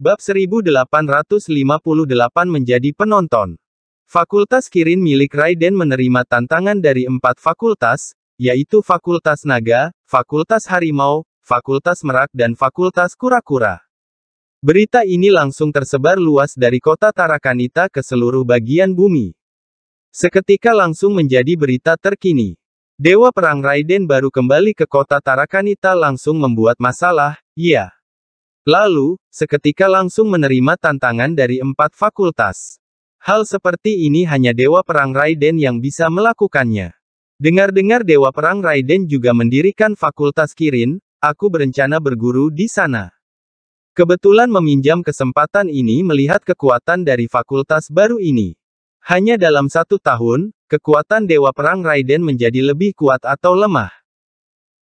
Bab 1858 menjadi penonton. Fakultas Kirin milik Raiden menerima tantangan dari empat fakultas, yaitu Fakultas Naga, Fakultas Harimau, Fakultas Merak dan Fakultas Kura-Kura. Berita ini langsung tersebar luas dari kota Tarakanita ke seluruh bagian bumi. Seketika langsung menjadi berita terkini. Dewa Perang Raiden baru kembali ke kota Tarakanita langsung membuat masalah, ya. Lalu, seketika langsung menerima tantangan dari empat fakultas. Hal seperti ini hanya Dewa Perang Raiden yang bisa melakukannya. Dengar-dengar Dewa Perang Raiden juga mendirikan Fakultas Kirin, aku berencana berguru di sana. Kebetulan meminjam kesempatan ini melihat kekuatan dari fakultas baru ini. Hanya dalam satu tahun, kekuatan Dewa Perang Raiden menjadi lebih kuat atau lemah.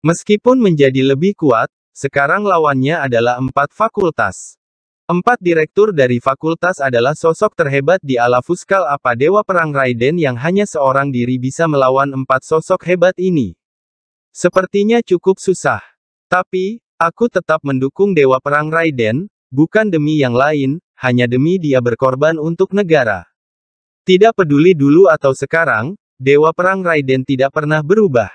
Meskipun menjadi lebih kuat, sekarang lawannya adalah empat fakultas. Empat direktur dari fakultas adalah sosok terhebat di ala Fuskal apa Dewa Perang Raiden yang hanya seorang diri bisa melawan empat sosok hebat ini. Sepertinya cukup susah. Tapi, aku tetap mendukung Dewa Perang Raiden, bukan demi yang lain, hanya demi dia berkorban untuk negara. Tidak peduli dulu atau sekarang, Dewa Perang Raiden tidak pernah berubah.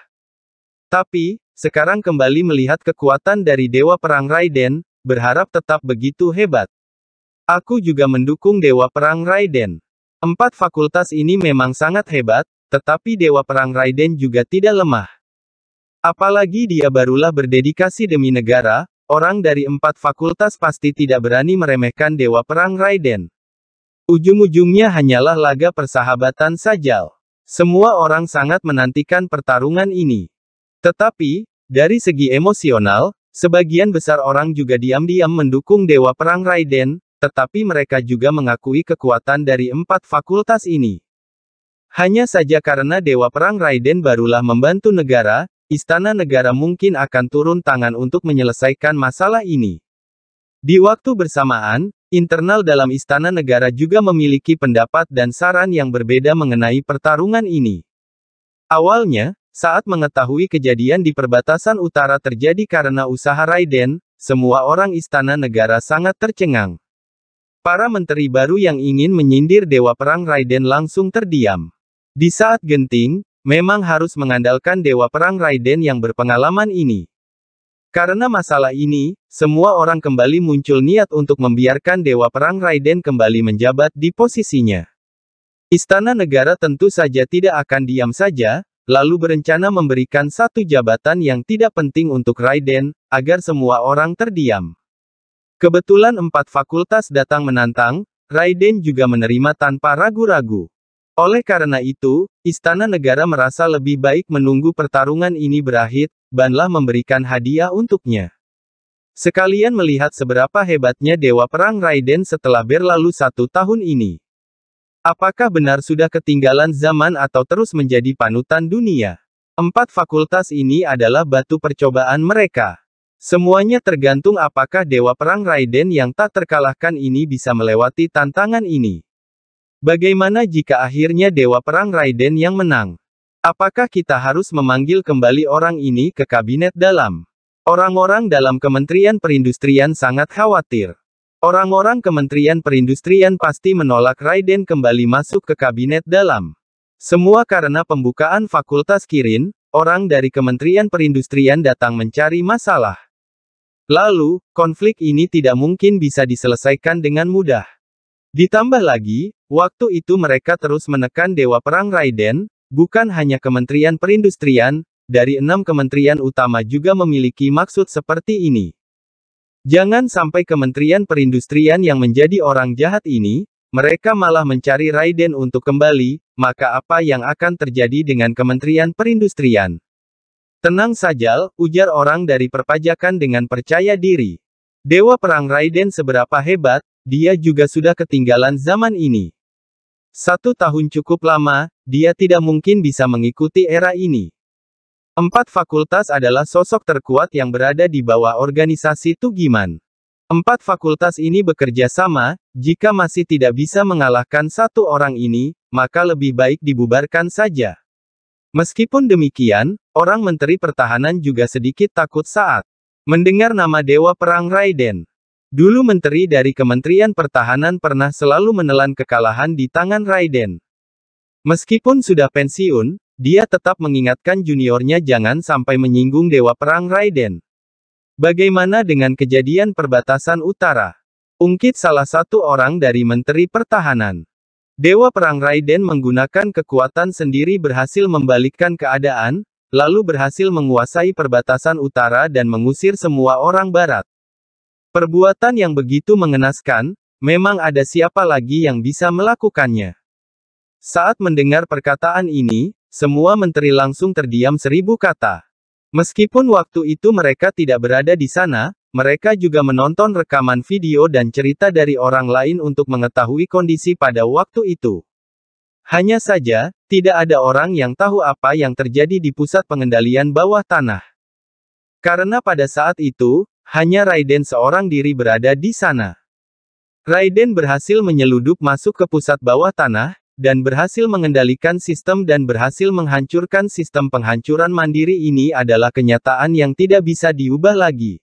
Tapi, sekarang kembali melihat kekuatan dari Dewa Perang Raiden, berharap tetap begitu hebat. Aku juga mendukung Dewa Perang Raiden. Empat fakultas ini memang sangat hebat, tetapi Dewa Perang Raiden juga tidak lemah. Apalagi dia barulah berdedikasi demi negara, orang dari empat fakultas pasti tidak berani meremehkan Dewa Perang Raiden. Ujung-ujungnya hanyalah laga persahabatan sajal. Semua orang sangat menantikan pertarungan ini. Tetapi, dari segi emosional, sebagian besar orang juga diam-diam mendukung Dewa Perang Raiden, tetapi mereka juga mengakui kekuatan dari empat fakultas ini. Hanya saja karena Dewa Perang Raiden barulah membantu negara, istana negara mungkin akan turun tangan untuk menyelesaikan masalah ini. Di waktu bersamaan, internal dalam istana negara juga memiliki pendapat dan saran yang berbeda mengenai pertarungan ini. Awalnya, saat mengetahui kejadian di perbatasan utara terjadi karena usaha Raiden, semua orang istana negara sangat tercengang. Para menteri baru yang ingin menyindir Dewa Perang Raiden langsung terdiam. Di saat genting, memang harus mengandalkan Dewa Perang Raiden yang berpengalaman ini. Karena masalah ini, semua orang kembali muncul niat untuk membiarkan Dewa Perang Raiden kembali menjabat di posisinya. Istana negara tentu saja tidak akan diam saja, lalu berencana memberikan satu jabatan yang tidak penting untuk Raiden, agar semua orang terdiam. Kebetulan empat fakultas datang menantang, Raiden juga menerima tanpa ragu-ragu. Oleh karena itu, Istana Negara merasa lebih baik menunggu pertarungan ini berakhir, Banlah memberikan hadiah untuknya. Sekalian melihat seberapa hebatnya Dewa Perang Raiden setelah berlalu satu tahun ini. Apakah benar sudah ketinggalan zaman atau terus menjadi panutan dunia? Empat fakultas ini adalah batu percobaan mereka. Semuanya tergantung apakah Dewa Perang Raiden yang tak terkalahkan ini bisa melewati tantangan ini. Bagaimana jika akhirnya Dewa Perang Raiden yang menang? Apakah kita harus memanggil kembali orang ini ke kabinet dalam? Orang-orang dalam Kementerian Perindustrian sangat khawatir. Orang-orang Kementerian Perindustrian pasti menolak Raiden kembali masuk ke kabinet dalam. Semua karena pembukaan Fakultas Kirin, orang dari Kementerian Perindustrian datang mencari masalah. Lalu, konflik ini tidak mungkin bisa diselesaikan dengan mudah. Ditambah lagi, waktu itu mereka terus menekan Dewa Perang Raiden, bukan hanya Kementerian Perindustrian, dari enam kementerian utama juga memiliki maksud seperti ini. Jangan sampai Kementerian Perindustrian yang menjadi orang jahat ini, mereka malah mencari Raiden untuk kembali, maka apa yang akan terjadi dengan Kementerian Perindustrian? Tenang saja, ujar orang dari perpajakan dengan percaya diri. Dewa Perang Raiden seberapa hebat, dia juga sudah ketinggalan zaman ini. Satu tahun cukup lama, dia tidak mungkin bisa mengikuti era ini. Empat fakultas adalah sosok terkuat yang berada di bawah organisasi Tugiman. Empat fakultas ini bekerja sama, jika masih tidak bisa mengalahkan satu orang ini, maka lebih baik dibubarkan saja. Meskipun demikian, orang Menteri Pertahanan juga sedikit takut saat mendengar nama Dewa Perang Raiden. Dulu menteri dari Kementerian Pertahanan pernah selalu menelan kekalahan di tangan Raiden. Meskipun sudah pensiun, dia tetap mengingatkan juniornya jangan sampai menyinggung Dewa Perang Raiden. Bagaimana dengan kejadian perbatasan utara? Ungkit salah satu orang dari Menteri Pertahanan. Dewa Perang Raiden menggunakan kekuatan sendiri berhasil membalikkan keadaan, lalu berhasil menguasai perbatasan utara dan mengusir semua orang barat. Perbuatan yang begitu mengenaskan, memang ada siapa lagi yang bisa melakukannya. Saat mendengar perkataan ini, semua menteri langsung terdiam seribu kata. Meskipun waktu itu mereka tidak berada di sana, mereka juga menonton rekaman video dan cerita dari orang lain untuk mengetahui kondisi pada waktu itu. Hanya saja, tidak ada orang yang tahu apa yang terjadi di pusat pengendalian bawah tanah. Karena pada saat itu, hanya Raiden seorang diri berada di sana. Raiden berhasil menyeludup masuk ke pusat bawah tanah, dan berhasil mengendalikan sistem dan berhasil menghancurkan sistem penghancuran mandiri ini adalah kenyataan yang tidak bisa diubah lagi.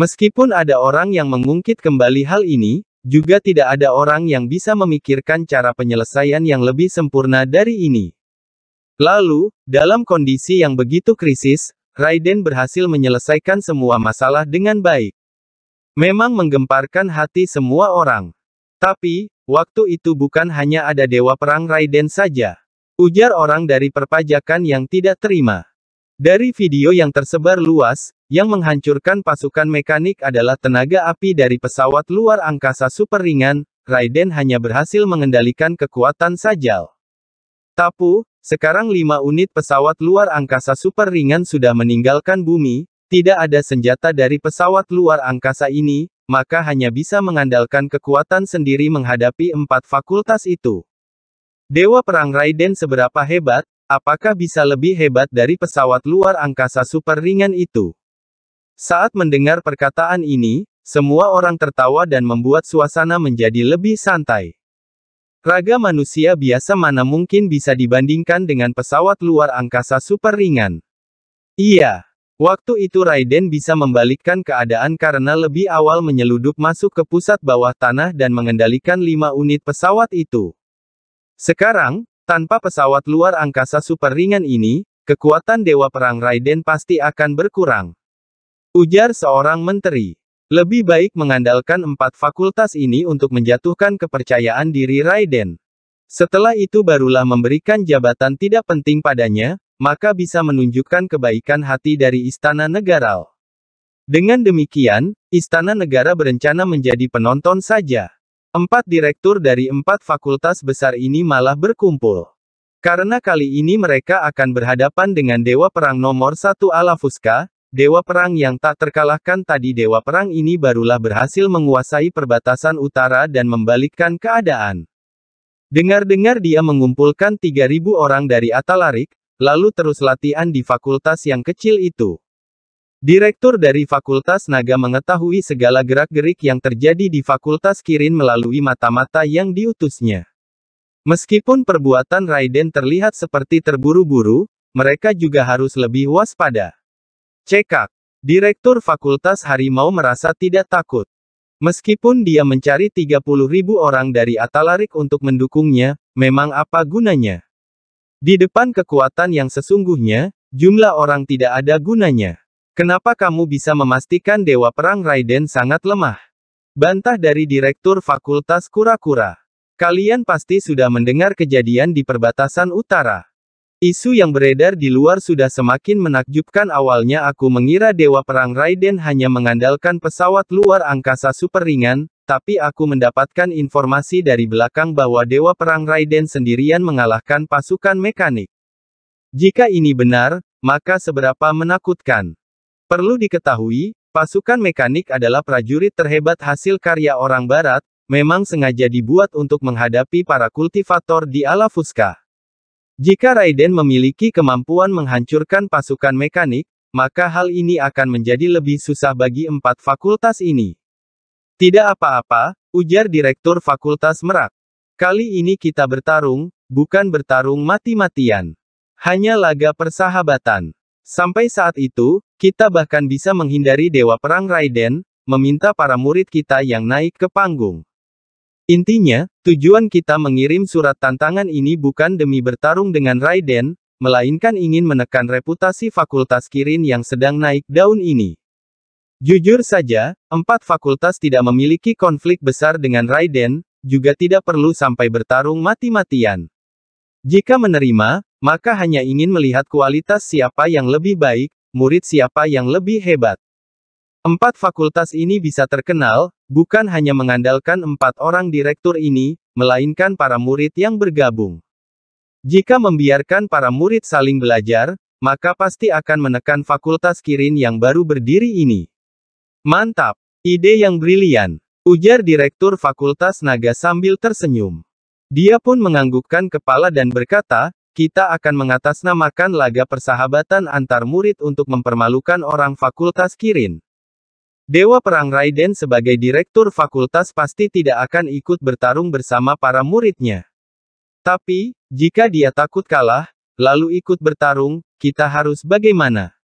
Meskipun ada orang yang mengungkit kembali hal ini, juga tidak ada orang yang bisa memikirkan cara penyelesaian yang lebih sempurna dari ini. Lalu, dalam kondisi yang begitu krisis, Raiden berhasil menyelesaikan semua masalah dengan baik. Memang menggemparkan hati semua orang. Tapi, Waktu itu bukan hanya ada Dewa Perang Raiden saja. Ujar orang dari perpajakan yang tidak terima. Dari video yang tersebar luas, yang menghancurkan pasukan mekanik adalah tenaga api dari pesawat luar angkasa super ringan, Raiden hanya berhasil mengendalikan kekuatan sajal. Tapu, sekarang lima unit pesawat luar angkasa super ringan sudah meninggalkan bumi, tidak ada senjata dari pesawat luar angkasa ini, maka hanya bisa mengandalkan kekuatan sendiri menghadapi empat fakultas itu. Dewa Perang Raiden seberapa hebat, apakah bisa lebih hebat dari pesawat luar angkasa super ringan itu? Saat mendengar perkataan ini, semua orang tertawa dan membuat suasana menjadi lebih santai. Raga manusia biasa mana mungkin bisa dibandingkan dengan pesawat luar angkasa super ringan. Iya, Waktu itu Raiden bisa membalikkan keadaan karena lebih awal menyeludup masuk ke pusat bawah tanah dan mengendalikan lima unit pesawat itu. Sekarang, tanpa pesawat luar angkasa super ringan ini, kekuatan Dewa Perang Raiden pasti akan berkurang. Ujar seorang menteri. Lebih baik mengandalkan empat fakultas ini untuk menjatuhkan kepercayaan diri Raiden. Setelah itu barulah memberikan jabatan tidak penting padanya, maka bisa menunjukkan kebaikan hati dari istana negara. Dengan demikian, istana negara berencana menjadi penonton saja. Empat direktur dari empat fakultas besar ini malah berkumpul. Karena kali ini mereka akan berhadapan dengan Dewa Perang nomor ala Alafuska, Dewa Perang yang tak terkalahkan tadi Dewa Perang ini barulah berhasil menguasai perbatasan utara dan membalikkan keadaan. Dengar-dengar dia mengumpulkan 3.000 orang dari Atalarik, lalu terus latihan di fakultas yang kecil itu. Direktur dari Fakultas Naga mengetahui segala gerak-gerik yang terjadi di Fakultas Kirin melalui mata-mata yang diutusnya. Meskipun perbuatan Raiden terlihat seperti terburu-buru, mereka juga harus lebih waspada. Cekak. Direktur Fakultas Harimau merasa tidak takut. Meskipun dia mencari 30.000 orang dari Atalarik untuk mendukungnya, memang apa gunanya? Di depan kekuatan yang sesungguhnya, jumlah orang tidak ada gunanya. Kenapa kamu bisa memastikan Dewa Perang Raiden sangat lemah? Bantah dari Direktur Fakultas Kura-Kura. Kalian pasti sudah mendengar kejadian di perbatasan utara. Isu yang beredar di luar sudah semakin menakjubkan awalnya aku mengira Dewa Perang Raiden hanya mengandalkan pesawat luar angkasa super ringan, tapi aku mendapatkan informasi dari belakang bahwa Dewa Perang Raiden sendirian mengalahkan pasukan mekanik. Jika ini benar, maka seberapa menakutkan. Perlu diketahui, pasukan mekanik adalah prajurit terhebat hasil karya orang barat, memang sengaja dibuat untuk menghadapi para kultivator di ala Fusca. Jika Raiden memiliki kemampuan menghancurkan pasukan mekanik, maka hal ini akan menjadi lebih susah bagi empat fakultas ini. Tidak apa-apa, ujar Direktur Fakultas Merak. Kali ini kita bertarung, bukan bertarung mati-matian. Hanya laga persahabatan. Sampai saat itu, kita bahkan bisa menghindari Dewa Perang Raiden, meminta para murid kita yang naik ke panggung. Intinya, tujuan kita mengirim surat tantangan ini bukan demi bertarung dengan Raiden, melainkan ingin menekan reputasi fakultas Kirin yang sedang naik daun ini. Jujur saja, empat fakultas tidak memiliki konflik besar dengan Raiden, juga tidak perlu sampai bertarung mati-matian. Jika menerima, maka hanya ingin melihat kualitas siapa yang lebih baik, murid siapa yang lebih hebat. Empat fakultas ini bisa terkenal, bukan hanya mengandalkan empat orang direktur ini, melainkan para murid yang bergabung. Jika membiarkan para murid saling belajar, maka pasti akan menekan fakultas Kirin yang baru berdiri ini. Mantap, ide yang brilian, ujar Direktur Fakultas Naga sambil tersenyum. Dia pun menganggukkan kepala dan berkata, kita akan mengatasnamakan laga persahabatan antar murid untuk mempermalukan orang Fakultas Kirin. Dewa Perang Raiden sebagai Direktur Fakultas pasti tidak akan ikut bertarung bersama para muridnya. Tapi, jika dia takut kalah, lalu ikut bertarung, kita harus bagaimana?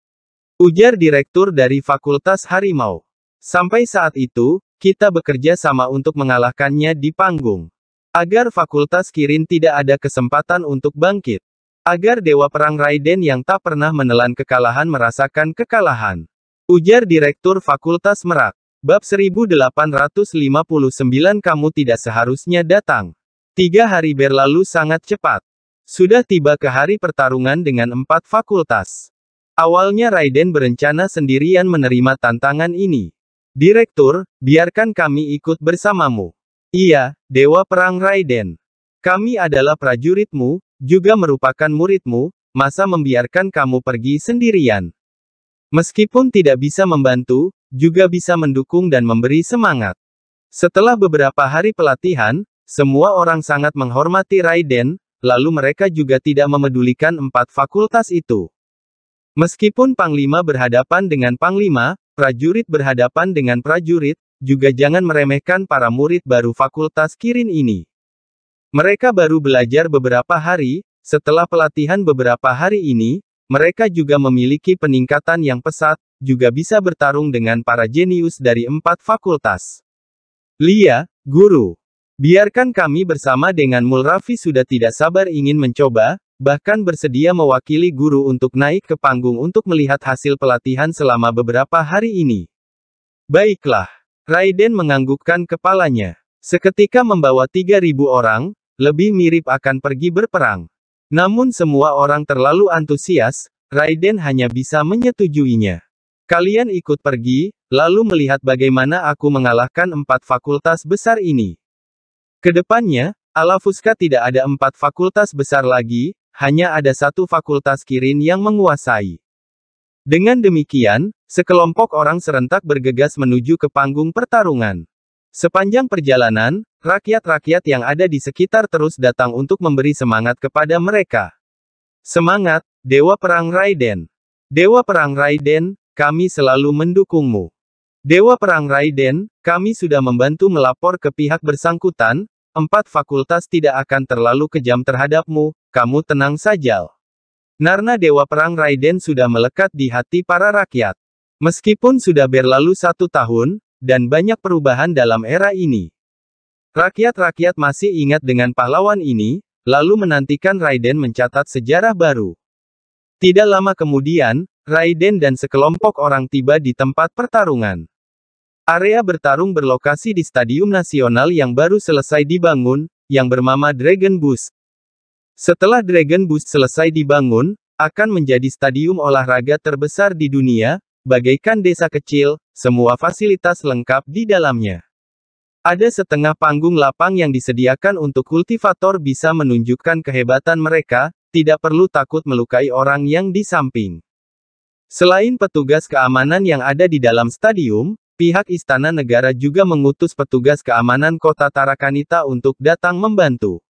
Ujar direktur dari Fakultas Harimau. Sampai saat itu, kita bekerja sama untuk mengalahkannya di panggung. Agar Fakultas Kirin tidak ada kesempatan untuk bangkit. Agar Dewa Perang Raiden yang tak pernah menelan kekalahan merasakan kekalahan. Ujar Direktur Fakultas Merak. Bab 1859 kamu tidak seharusnya datang. Tiga hari berlalu sangat cepat. Sudah tiba ke hari pertarungan dengan empat fakultas. Awalnya Raiden berencana sendirian menerima tantangan ini. Direktur, biarkan kami ikut bersamamu. Iya, Dewa Perang Raiden. Kami adalah prajuritmu, juga merupakan muridmu, masa membiarkan kamu pergi sendirian. Meskipun tidak bisa membantu, juga bisa mendukung dan memberi semangat. Setelah beberapa hari pelatihan, semua orang sangat menghormati Raiden, lalu mereka juga tidak memedulikan empat fakultas itu. Meskipun panglima berhadapan dengan panglima, prajurit berhadapan dengan prajurit, juga jangan meremehkan para murid baru fakultas Kirin ini. Mereka baru belajar beberapa hari, setelah pelatihan beberapa hari ini, mereka juga memiliki peningkatan yang pesat, juga bisa bertarung dengan para jenius dari empat fakultas. Lia, guru. Biarkan kami bersama dengan Mulrafi sudah tidak sabar ingin mencoba, bahkan bersedia mewakili guru untuk naik ke panggung untuk melihat hasil pelatihan selama beberapa hari ini. Baiklah. Raiden menganggukkan kepalanya. Seketika membawa 3.000 orang, lebih mirip akan pergi berperang. Namun semua orang terlalu antusias, Raiden hanya bisa menyetujuinya. Kalian ikut pergi, lalu melihat bagaimana aku mengalahkan empat fakultas besar ini. Kedepannya, Alafuska tidak ada empat fakultas besar lagi, hanya ada satu fakultas Kirin yang menguasai. Dengan demikian, sekelompok orang serentak bergegas menuju ke panggung pertarungan. Sepanjang perjalanan, rakyat-rakyat yang ada di sekitar terus datang untuk memberi semangat kepada mereka. Semangat, Dewa Perang Raiden. Dewa Perang Raiden, kami selalu mendukungmu. Dewa Perang Raiden, kami sudah membantu melapor ke pihak bersangkutan, empat fakultas tidak akan terlalu kejam terhadapmu, kamu tenang saja. Narna Dewa Perang Raiden sudah melekat di hati para rakyat. Meskipun sudah berlalu satu tahun, dan banyak perubahan dalam era ini. Rakyat-rakyat masih ingat dengan pahlawan ini, lalu menantikan Raiden mencatat sejarah baru. Tidak lama kemudian, Raiden dan sekelompok orang tiba di tempat pertarungan. Area bertarung berlokasi di Stadium Nasional yang baru selesai dibangun, yang bermama Dragon Boost. Setelah Dragon Boost selesai dibangun, akan menjadi stadium olahraga terbesar di dunia, bagaikan desa kecil, semua fasilitas lengkap di dalamnya. Ada setengah panggung lapang yang disediakan untuk kultivator bisa menunjukkan kehebatan mereka, tidak perlu takut melukai orang yang di samping. Selain petugas keamanan yang ada di dalam stadium, pihak istana negara juga mengutus petugas keamanan kota Tarakanita untuk datang membantu.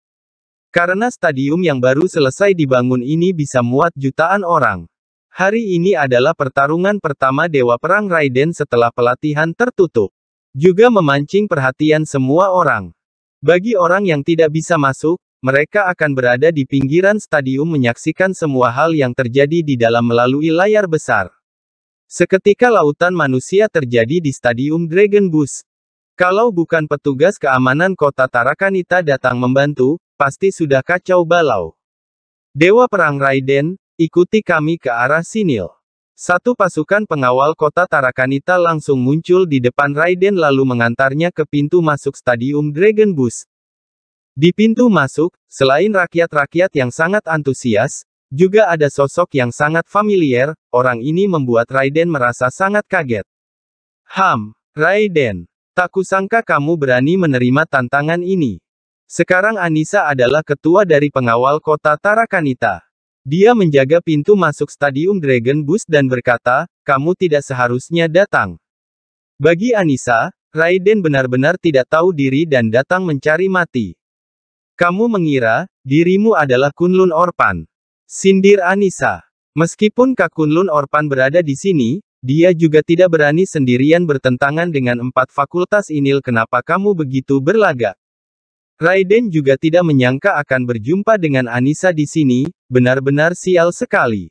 Karena stadium yang baru selesai dibangun ini bisa muat jutaan orang. Hari ini adalah pertarungan pertama Dewa Perang Raiden setelah pelatihan tertutup. Juga memancing perhatian semua orang. Bagi orang yang tidak bisa masuk, mereka akan berada di pinggiran stadium menyaksikan semua hal yang terjadi di dalam melalui layar besar. Seketika lautan manusia terjadi di stadium Dragon Bus. Kalau bukan petugas keamanan kota Tarakanita datang membantu, Pasti sudah kacau balau. Dewa Perang Raiden, ikuti kami ke arah Sinil. Satu pasukan pengawal kota Tarakanita langsung muncul di depan Raiden lalu mengantarnya ke pintu masuk Stadium Dragon Bus. Di pintu masuk, selain rakyat-rakyat yang sangat antusias, juga ada sosok yang sangat familiar, orang ini membuat Raiden merasa sangat kaget. Ham, Raiden, tak kusangka kamu berani menerima tantangan ini. Sekarang Anissa adalah ketua dari pengawal kota Tarakanita. Dia menjaga pintu masuk Stadium Dragon Bus dan berkata, kamu tidak seharusnya datang. Bagi Anissa, Raiden benar-benar tidak tahu diri dan datang mencari mati. Kamu mengira, dirimu adalah Kunlun Orpan. Sindir Anissa. Meskipun Kak Kunlun Orpan berada di sini, dia juga tidak berani sendirian bertentangan dengan empat fakultas inil kenapa kamu begitu berlagak. Raiden juga tidak menyangka akan berjumpa dengan Anissa di sini, benar-benar sial sekali.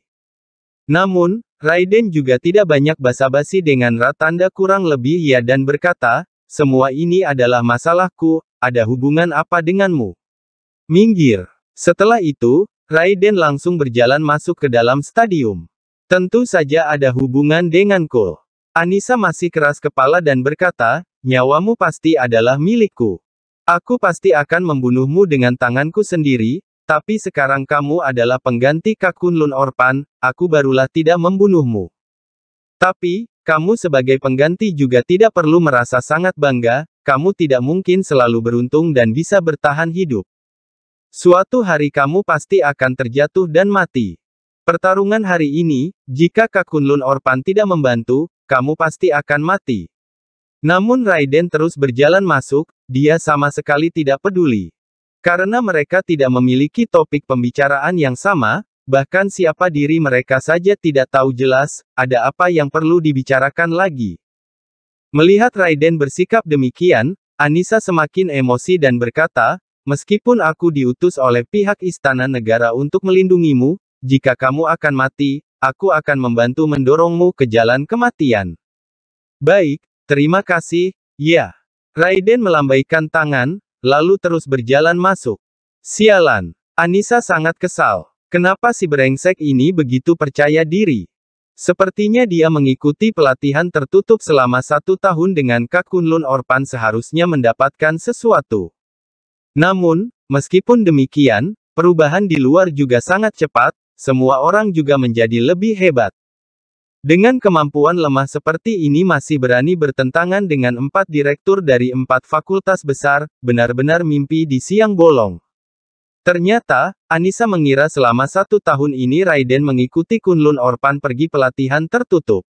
Namun, Raiden juga tidak banyak basa-basi dengan Ratanda kurang lebih ya dan berkata, semua ini adalah masalahku, ada hubungan apa denganmu? Minggir. Setelah itu, Raiden langsung berjalan masuk ke dalam stadium. Tentu saja ada hubungan denganku. Anissa masih keras kepala dan berkata, nyawamu pasti adalah milikku. Aku pasti akan membunuhmu dengan tanganku sendiri, tapi sekarang kamu adalah pengganti Kakun Lun Orpan, aku barulah tidak membunuhmu. Tapi, kamu sebagai pengganti juga tidak perlu merasa sangat bangga, kamu tidak mungkin selalu beruntung dan bisa bertahan hidup. Suatu hari kamu pasti akan terjatuh dan mati. Pertarungan hari ini, jika Kakun Lun Orpan tidak membantu, kamu pasti akan mati. Namun Raiden terus berjalan masuk, dia sama sekali tidak peduli. Karena mereka tidak memiliki topik pembicaraan yang sama, bahkan siapa diri mereka saja tidak tahu jelas, ada apa yang perlu dibicarakan lagi. Melihat Raiden bersikap demikian, Anissa semakin emosi dan berkata, Meskipun aku diutus oleh pihak istana negara untuk melindungimu, jika kamu akan mati, aku akan membantu mendorongmu ke jalan kematian. Baik, terima kasih, ya. Raiden melambaikan tangan, lalu terus berjalan masuk. Sialan, Anissa sangat kesal. Kenapa si brengsek ini begitu percaya diri? Sepertinya dia mengikuti pelatihan tertutup selama satu tahun dengan Kak Kunlun Orpan seharusnya mendapatkan sesuatu. Namun, meskipun demikian, perubahan di luar juga sangat cepat, semua orang juga menjadi lebih hebat. Dengan kemampuan lemah seperti ini masih berani bertentangan dengan empat direktur dari empat fakultas besar, benar-benar mimpi di siang bolong. Ternyata, Anissa mengira selama satu tahun ini Raiden mengikuti Kunlun Orpan pergi pelatihan tertutup.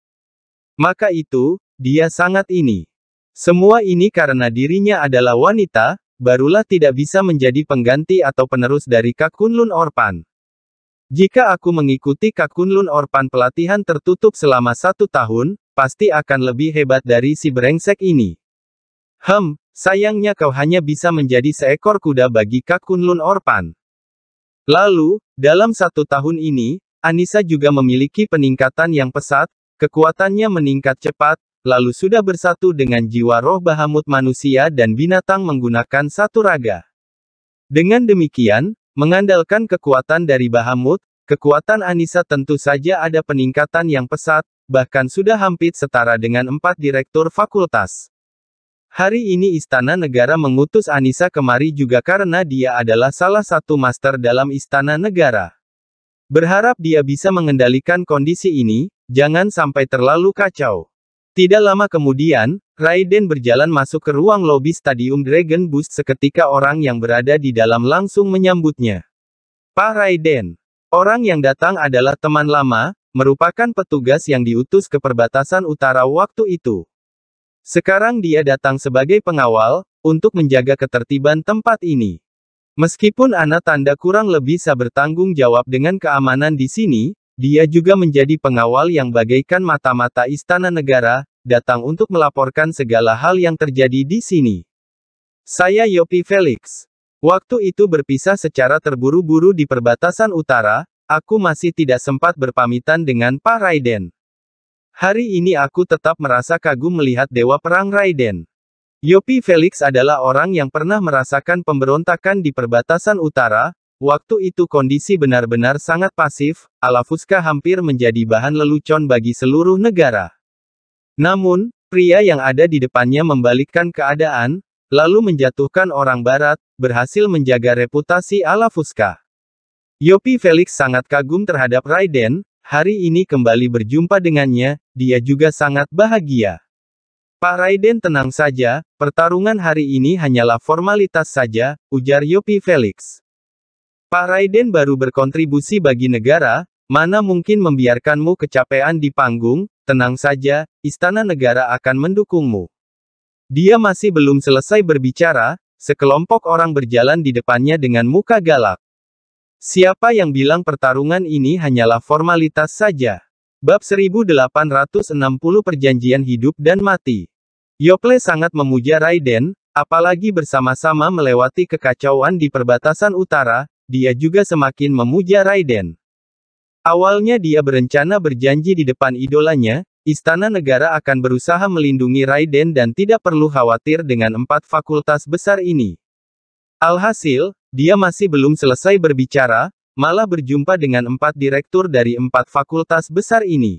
Maka itu, dia sangat ini. Semua ini karena dirinya adalah wanita, barulah tidak bisa menjadi pengganti atau penerus dari Kak Kunlun Orpan. Jika aku mengikuti Kakunlun Orpan pelatihan tertutup selama satu tahun, pasti akan lebih hebat dari si brengsek ini. Hem, sayangnya kau hanya bisa menjadi seekor kuda bagi Kakunlun Orpan. Lalu, dalam satu tahun ini, Anissa juga memiliki peningkatan yang pesat, kekuatannya meningkat cepat, lalu sudah bersatu dengan jiwa roh bahamut manusia dan binatang menggunakan satu raga. Dengan demikian, Mengandalkan kekuatan dari Bahamut, kekuatan Anissa tentu saja ada peningkatan yang pesat, bahkan sudah hampir setara dengan empat direktur fakultas. Hari ini Istana Negara mengutus Anissa kemari juga karena dia adalah salah satu master dalam Istana Negara. Berharap dia bisa mengendalikan kondisi ini, jangan sampai terlalu kacau. Tidak lama kemudian, Raiden berjalan masuk ke ruang lobi Stadium Dragon Bus seketika orang yang berada di dalam langsung menyambutnya. Pak Raiden, orang yang datang adalah teman lama, merupakan petugas yang diutus ke perbatasan utara waktu itu. Sekarang dia datang sebagai pengawal, untuk menjaga ketertiban tempat ini. Meskipun Ana Tanda kurang lebih bisa bertanggung jawab dengan keamanan di sini, dia juga menjadi pengawal yang bagaikan mata-mata istana negara, datang untuk melaporkan segala hal yang terjadi di sini. Saya Yopi Felix. Waktu itu berpisah secara terburu-buru di perbatasan utara, aku masih tidak sempat berpamitan dengan Pak Raiden. Hari ini aku tetap merasa kagum melihat Dewa Perang Raiden. Yopi Felix adalah orang yang pernah merasakan pemberontakan di perbatasan utara, Waktu itu kondisi benar-benar sangat pasif, Alafuska hampir menjadi bahan lelucon bagi seluruh negara. Namun, pria yang ada di depannya membalikkan keadaan, lalu menjatuhkan orang barat, berhasil menjaga reputasi Alafuska. Yopi Felix sangat kagum terhadap Raiden, hari ini kembali berjumpa dengannya, dia juga sangat bahagia. Pak Raiden tenang saja, pertarungan hari ini hanyalah formalitas saja, ujar Yopi Felix. Pak Raiden baru berkontribusi bagi negara, mana mungkin membiarkanmu kecapean di panggung, tenang saja, istana negara akan mendukungmu. Dia masih belum selesai berbicara, sekelompok orang berjalan di depannya dengan muka galak. Siapa yang bilang pertarungan ini hanyalah formalitas saja? Bab 1860 Perjanjian Hidup dan Mati Yople sangat memuja Raiden, apalagi bersama-sama melewati kekacauan di perbatasan utara, dia juga semakin memuja Raiden. Awalnya dia berencana berjanji di depan idolanya, Istana Negara akan berusaha melindungi Raiden dan tidak perlu khawatir dengan empat fakultas besar ini. Alhasil, dia masih belum selesai berbicara, malah berjumpa dengan empat direktur dari empat fakultas besar ini.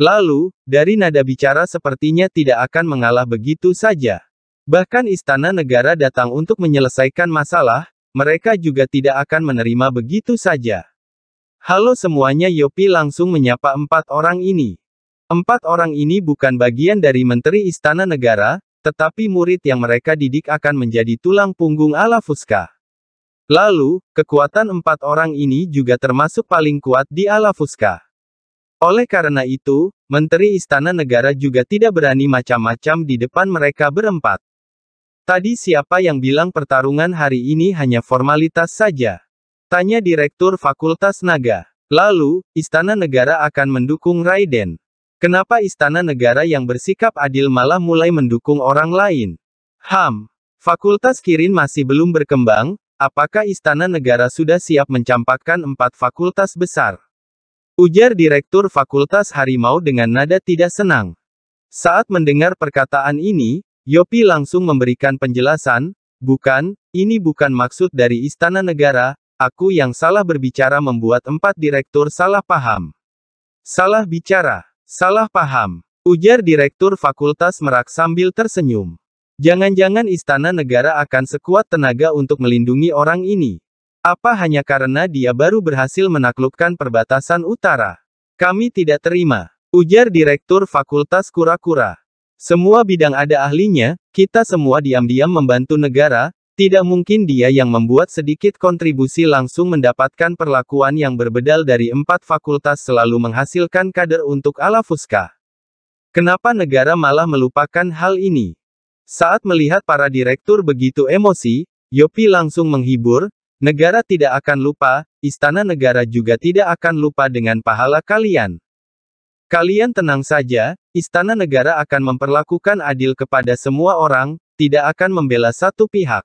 Lalu, dari nada bicara sepertinya tidak akan mengalah begitu saja. Bahkan istana negara datang untuk menyelesaikan masalah, mereka juga tidak akan menerima begitu saja. Halo semuanya Yopi langsung menyapa empat orang ini. Empat orang ini bukan bagian dari Menteri Istana Negara, tetapi murid yang mereka didik akan menjadi tulang punggung ala Fuska. Lalu, kekuatan empat orang ini juga termasuk paling kuat di ala Fuska. Oleh karena itu, Menteri Istana Negara juga tidak berani macam-macam di depan mereka berempat. Tadi siapa yang bilang pertarungan hari ini hanya formalitas saja? Tanya Direktur Fakultas Naga. Lalu, Istana Negara akan mendukung Raiden. Kenapa Istana Negara yang bersikap adil malah mulai mendukung orang lain? Ham. Fakultas Kirin masih belum berkembang, apakah Istana Negara sudah siap mencampakkan empat fakultas besar? Ujar Direktur Fakultas Harimau dengan nada tidak senang. Saat mendengar perkataan ini, Yopi langsung memberikan penjelasan, bukan, ini bukan maksud dari Istana Negara, aku yang salah berbicara membuat empat direktur salah paham. Salah bicara, salah paham, ujar Direktur Fakultas Merak sambil tersenyum. Jangan-jangan Istana Negara akan sekuat tenaga untuk melindungi orang ini. Apa hanya karena dia baru berhasil menaklukkan perbatasan utara? Kami tidak terima, ujar Direktur Fakultas Kura-Kura. Semua bidang ada ahlinya, kita semua diam-diam membantu negara, tidak mungkin dia yang membuat sedikit kontribusi langsung mendapatkan perlakuan yang berbedal dari empat fakultas selalu menghasilkan kader untuk ala fuska. Kenapa negara malah melupakan hal ini? Saat melihat para direktur begitu emosi, Yopi langsung menghibur, negara tidak akan lupa, istana negara juga tidak akan lupa dengan pahala kalian. Kalian tenang saja, Istana negara akan memperlakukan adil kepada semua orang, tidak akan membela satu pihak.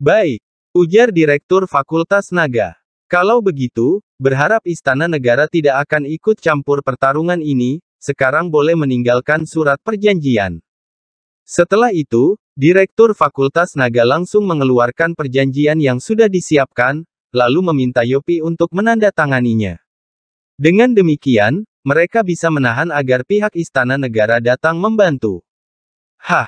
Baik, ujar Direktur Fakultas Naga. Kalau begitu, berharap istana negara tidak akan ikut campur pertarungan ini, sekarang boleh meninggalkan surat perjanjian. Setelah itu, Direktur Fakultas Naga langsung mengeluarkan perjanjian yang sudah disiapkan, lalu meminta Yopi untuk menandatanganinya. Dengan demikian, mereka bisa menahan agar pihak istana negara datang membantu. Hah!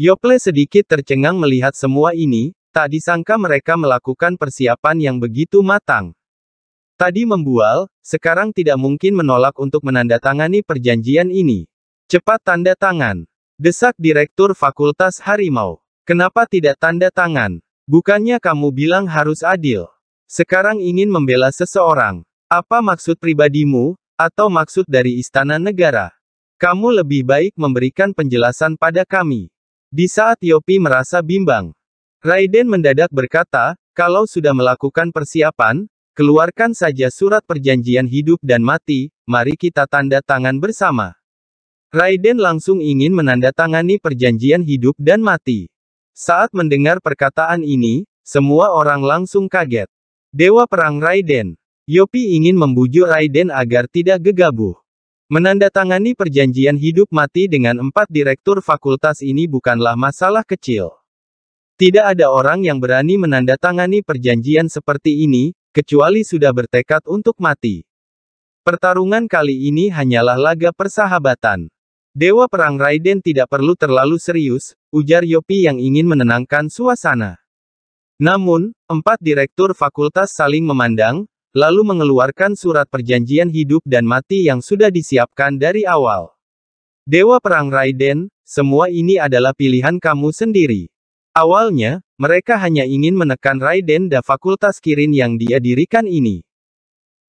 Yople sedikit tercengang melihat semua ini, tak disangka mereka melakukan persiapan yang begitu matang. Tadi membual, sekarang tidak mungkin menolak untuk menandatangani perjanjian ini. Cepat tanda tangan. Desak Direktur Fakultas Harimau. Kenapa tidak tanda tangan? Bukannya kamu bilang harus adil. Sekarang ingin membela seseorang. Apa maksud pribadimu, atau maksud dari istana negara. Kamu lebih baik memberikan penjelasan pada kami. Di saat Yopi merasa bimbang, Raiden mendadak berkata, kalau sudah melakukan persiapan, keluarkan saja surat perjanjian hidup dan mati, mari kita tanda tangan bersama. Raiden langsung ingin menandatangani perjanjian hidup dan mati. Saat mendengar perkataan ini, semua orang langsung kaget. Dewa Perang Raiden, Yopi ingin membujuk Raiden agar tidak gegabah. Menandatangani perjanjian hidup mati dengan empat direktur fakultas ini bukanlah masalah kecil. Tidak ada orang yang berani menandatangani perjanjian seperti ini, kecuali sudah bertekad untuk mati. Pertarungan kali ini hanyalah laga persahabatan. Dewa Perang Raiden tidak perlu terlalu serius, ujar Yopi yang ingin menenangkan suasana. Namun, empat direktur fakultas saling memandang, lalu mengeluarkan surat perjanjian hidup dan mati yang sudah disiapkan dari awal. Dewa Perang Raiden, semua ini adalah pilihan kamu sendiri. Awalnya, mereka hanya ingin menekan Raiden dan fakultas Kirin yang dia dirikan ini.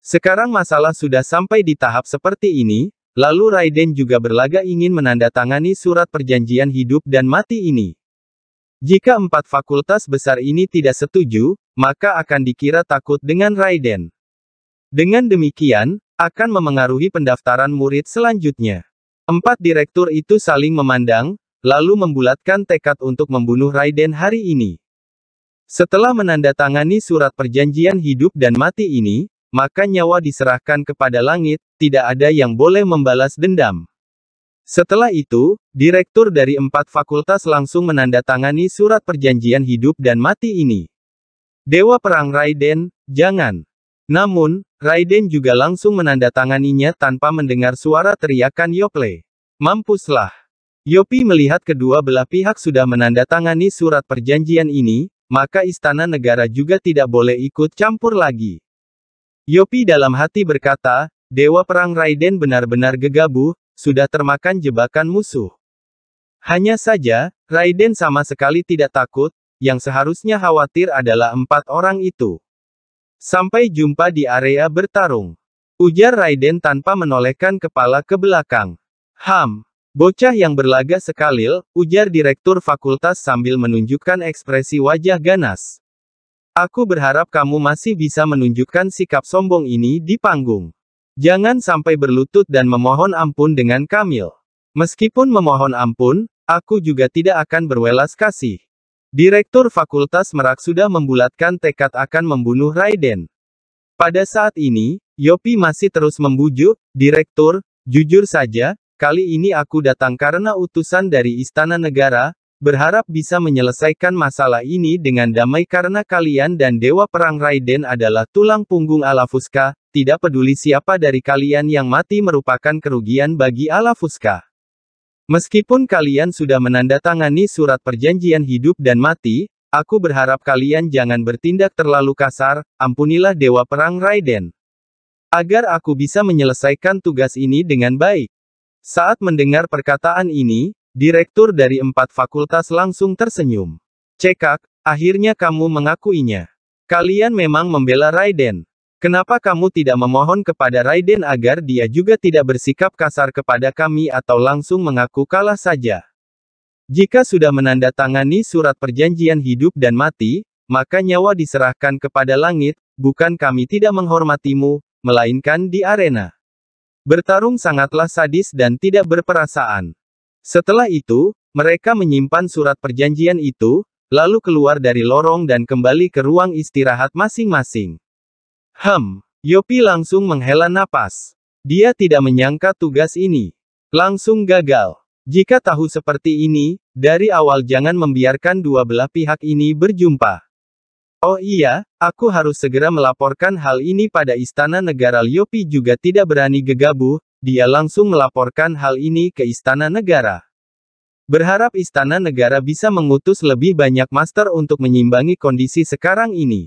Sekarang masalah sudah sampai di tahap seperti ini, lalu Raiden juga berlaga ingin menandatangani surat perjanjian hidup dan mati ini. Jika empat fakultas besar ini tidak setuju, maka akan dikira takut dengan Raiden. Dengan demikian, akan memengaruhi pendaftaran murid selanjutnya. Empat direktur itu saling memandang, lalu membulatkan tekad untuk membunuh Raiden hari ini. Setelah menandatangani surat perjanjian hidup dan mati ini, maka nyawa diserahkan kepada langit, tidak ada yang boleh membalas dendam. Setelah itu, direktur dari empat fakultas langsung menandatangani surat perjanjian hidup dan mati ini. Dewa Perang Raiden, jangan. Namun, Raiden juga langsung menandatanganinya tanpa mendengar suara teriakan Yople. Mampuslah. Yopi melihat kedua belah pihak sudah menandatangani surat perjanjian ini, maka istana negara juga tidak boleh ikut campur lagi. Yopi dalam hati berkata, Dewa Perang Raiden benar-benar gegabah, sudah termakan jebakan musuh. Hanya saja, Raiden sama sekali tidak takut, yang seharusnya khawatir adalah empat orang itu. Sampai jumpa di area bertarung. Ujar Raiden tanpa menolehkan kepala ke belakang. Ham. Bocah yang berlaga sekalil, ujar Direktur Fakultas sambil menunjukkan ekspresi wajah ganas. Aku berharap kamu masih bisa menunjukkan sikap sombong ini di panggung. Jangan sampai berlutut dan memohon ampun dengan Kamil. Meskipun memohon ampun, aku juga tidak akan berwelas kasih. Direktur Fakultas Merak sudah membulatkan tekad akan membunuh Raiden. Pada saat ini, Yopi masih terus membujuk, Direktur, jujur saja, kali ini aku datang karena utusan dari Istana Negara, berharap bisa menyelesaikan masalah ini dengan damai karena kalian dan Dewa Perang Raiden adalah tulang punggung Alafuska, tidak peduli siapa dari kalian yang mati merupakan kerugian bagi Allah Fuska. Meskipun kalian sudah menandatangani surat perjanjian hidup dan mati, aku berharap kalian jangan bertindak terlalu kasar, ampunilah Dewa Perang Raiden. Agar aku bisa menyelesaikan tugas ini dengan baik. Saat mendengar perkataan ini, direktur dari empat fakultas langsung tersenyum. Cekak, akhirnya kamu mengakuinya. Kalian memang membela Raiden. Kenapa kamu tidak memohon kepada Raiden agar dia juga tidak bersikap kasar kepada kami atau langsung mengaku kalah saja? Jika sudah menandatangani surat perjanjian hidup dan mati, maka nyawa diserahkan kepada langit, bukan kami tidak menghormatimu, melainkan di arena. Bertarung sangatlah sadis dan tidak berperasaan. Setelah itu, mereka menyimpan surat perjanjian itu, lalu keluar dari lorong dan kembali ke ruang istirahat masing-masing. Hem, Yopi langsung menghela napas. Dia tidak menyangka tugas ini langsung gagal. Jika tahu seperti ini, dari awal jangan membiarkan dua belah pihak ini berjumpa. Oh iya, aku harus segera melaporkan hal ini pada Istana Negara Liopi juga tidak berani gegabah, dia langsung melaporkan hal ini ke Istana Negara. Berharap Istana Negara bisa mengutus lebih banyak master untuk menyimbangi kondisi sekarang ini.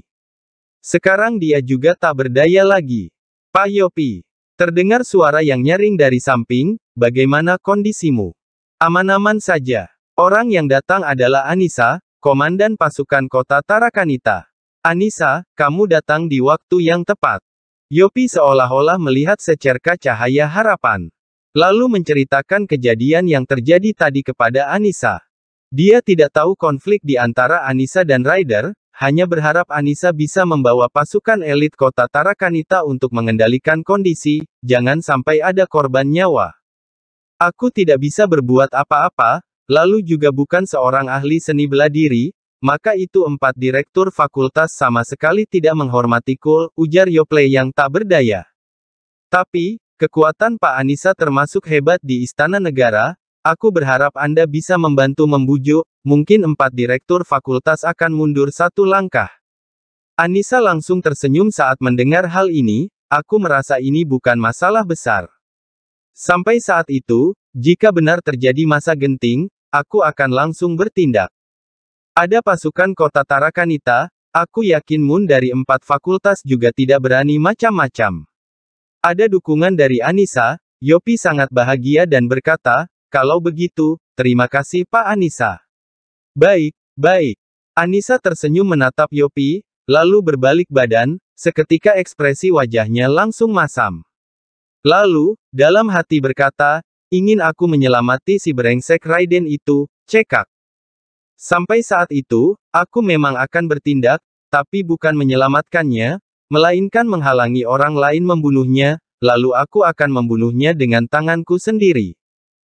Sekarang dia juga tak berdaya lagi. Pak Yopi. Terdengar suara yang nyaring dari samping, bagaimana kondisimu? Aman-aman saja. Orang yang datang adalah Anissa, komandan pasukan kota Tarakanita. Anissa, kamu datang di waktu yang tepat. Yopi seolah-olah melihat secerca cahaya harapan. Lalu menceritakan kejadian yang terjadi tadi kepada Anissa. Dia tidak tahu konflik di antara Anissa dan Ryder, hanya berharap Anissa bisa membawa pasukan elit kota Tarakanita untuk mengendalikan kondisi, jangan sampai ada korban nyawa. Aku tidak bisa berbuat apa-apa, lalu juga bukan seorang ahli seni bela diri, maka itu empat direktur fakultas sama sekali tidak menghormati Kul, ujar Yoplait yang tak berdaya. Tapi, kekuatan Pak Anissa termasuk hebat di Istana Negara, Aku berharap Anda bisa membantu membujuk, mungkin empat direktur fakultas akan mundur satu langkah. Anissa langsung tersenyum saat mendengar hal ini, aku merasa ini bukan masalah besar. Sampai saat itu, jika benar terjadi masa genting, aku akan langsung bertindak. Ada pasukan kota Tarakanita, aku yakin Moon dari empat fakultas juga tidak berani macam-macam. Ada dukungan dari Anissa, Yopi sangat bahagia dan berkata, kalau begitu, terima kasih Pak Anissa. Baik, baik. Anissa tersenyum menatap Yopi, lalu berbalik badan, seketika ekspresi wajahnya langsung masam. Lalu, dalam hati berkata, ingin aku menyelamati si berengsek Raiden itu, cekak. Sampai saat itu, aku memang akan bertindak, tapi bukan menyelamatkannya, melainkan menghalangi orang lain membunuhnya, lalu aku akan membunuhnya dengan tanganku sendiri.